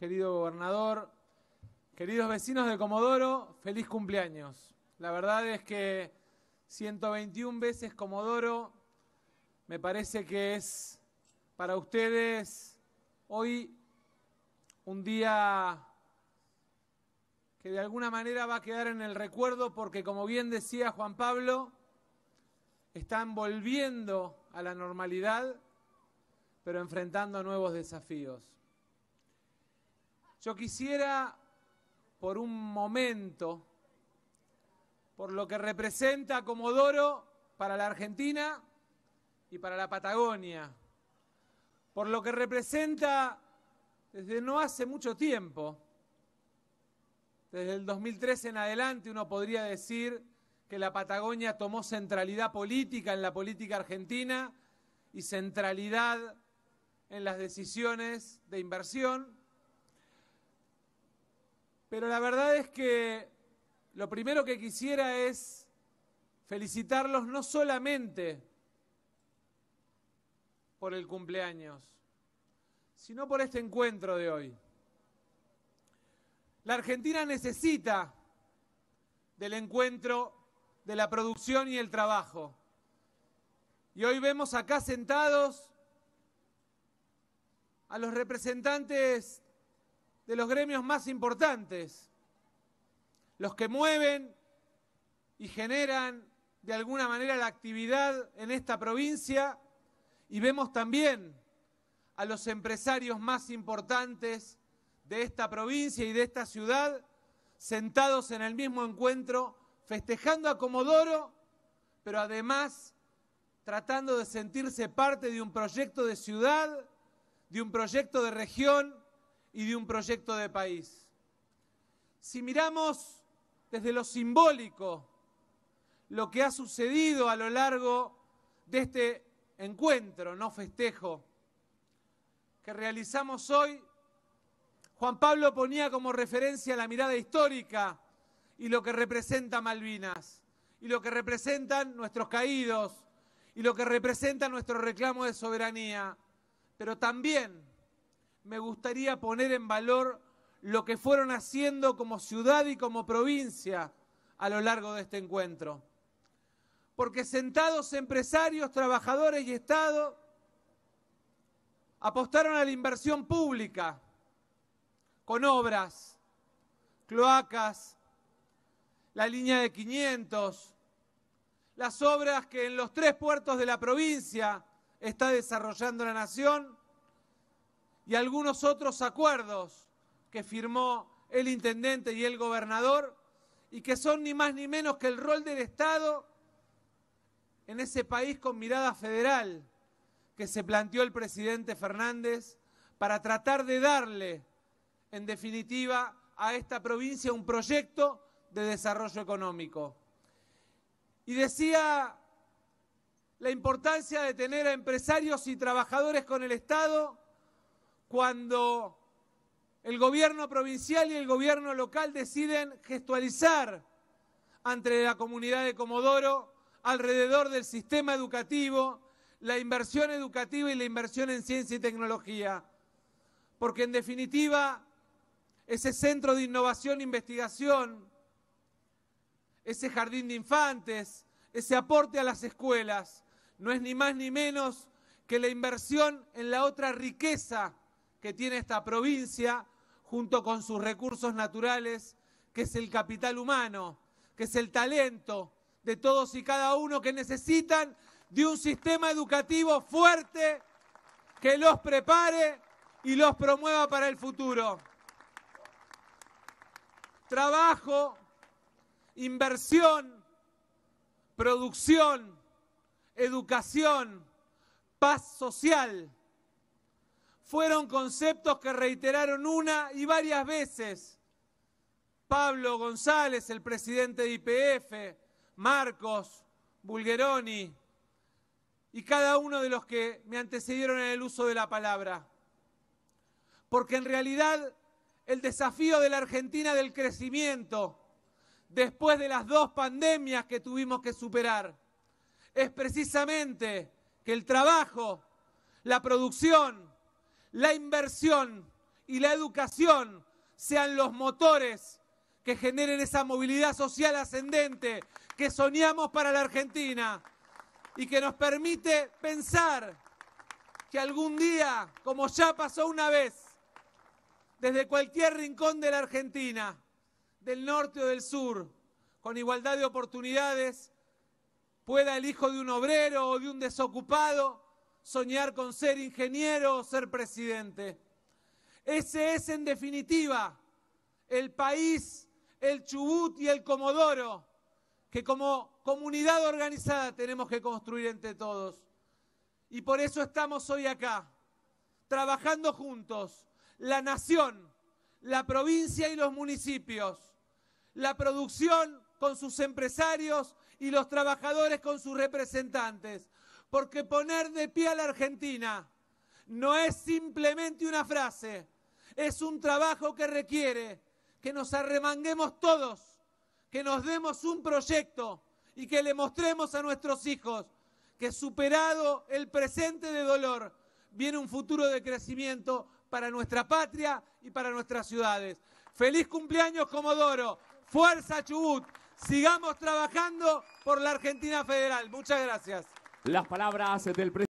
querido gobernador, queridos vecinos de Comodoro, feliz cumpleaños. La verdad es que 121 veces Comodoro me parece que es para ustedes hoy un día que de alguna manera va a quedar en el recuerdo porque, como bien decía Juan Pablo, están volviendo a la normalidad, pero enfrentando nuevos desafíos. Yo quisiera, por un momento, por lo que representa Comodoro para la Argentina y para la Patagonia, por lo que representa desde no hace mucho tiempo, desde el 2013 en adelante uno podría decir que la Patagonia tomó centralidad política en la política argentina y centralidad en las decisiones de inversión pero la verdad es que lo primero que quisiera es felicitarlos no solamente por el cumpleaños, sino por este encuentro de hoy. La Argentina necesita del encuentro de la producción y el trabajo. Y hoy vemos acá sentados a los representantes de los gremios más importantes, los que mueven y generan de alguna manera la actividad en esta provincia y vemos también a los empresarios más importantes de esta provincia y de esta ciudad sentados en el mismo encuentro, festejando a Comodoro, pero además tratando de sentirse parte de un proyecto de ciudad, de un proyecto de región y de un proyecto de país. Si miramos desde lo simbólico lo que ha sucedido a lo largo de este encuentro, no festejo, que realizamos hoy, Juan Pablo ponía como referencia la mirada histórica y lo que representa Malvinas, y lo que representan nuestros caídos, y lo que representa nuestro reclamo de soberanía, pero también me gustaría poner en valor lo que fueron haciendo como ciudad y como provincia a lo largo de este encuentro. Porque sentados empresarios, trabajadores y Estado apostaron a la inversión pública con obras, cloacas, la línea de 500, las obras que en los tres puertos de la provincia está desarrollando la nación y algunos otros acuerdos que firmó el intendente y el gobernador y que son ni más ni menos que el rol del Estado en ese país con mirada federal que se planteó el presidente Fernández para tratar de darle, en definitiva, a esta provincia un proyecto de desarrollo económico. Y decía la importancia de tener a empresarios y trabajadores con el Estado cuando el gobierno provincial y el gobierno local deciden gestualizar ante la comunidad de Comodoro alrededor del sistema educativo, la inversión educativa y la inversión en ciencia y tecnología. Porque en definitiva, ese centro de innovación e investigación, ese jardín de infantes, ese aporte a las escuelas, no es ni más ni menos que la inversión en la otra riqueza que tiene esta provincia, junto con sus recursos naturales, que es el capital humano, que es el talento de todos y cada uno que necesitan de un sistema educativo fuerte que los prepare y los promueva para el futuro. Trabajo, inversión, producción, educación, paz social fueron conceptos que reiteraron una y varias veces Pablo González, el presidente de IPF, Marcos, Bulgeroni y cada uno de los que me antecedieron en el uso de la palabra. Porque en realidad el desafío de la Argentina del crecimiento después de las dos pandemias que tuvimos que superar es precisamente que el trabajo, la producción, la inversión y la educación sean los motores que generen esa movilidad social ascendente que soñamos para la Argentina y que nos permite pensar que algún día, como ya pasó una vez, desde cualquier rincón de la Argentina, del norte o del sur, con igualdad de oportunidades, pueda el hijo de un obrero o de un desocupado soñar con ser ingeniero o ser presidente. Ese es en definitiva el país, el Chubut y el Comodoro, que como comunidad organizada tenemos que construir entre todos. Y por eso estamos hoy acá, trabajando juntos, la nación, la provincia y los municipios, la producción con sus empresarios y los trabajadores con sus representantes, porque poner de pie a la Argentina no es simplemente una frase, es un trabajo que requiere que nos arremanguemos todos, que nos demos un proyecto y que le mostremos a nuestros hijos que superado el presente de dolor, viene un futuro de crecimiento para nuestra patria y para nuestras ciudades. Feliz cumpleaños, Comodoro. Fuerza, Chubut. Sigamos trabajando por la Argentina Federal. Muchas gracias las palabras del presidente.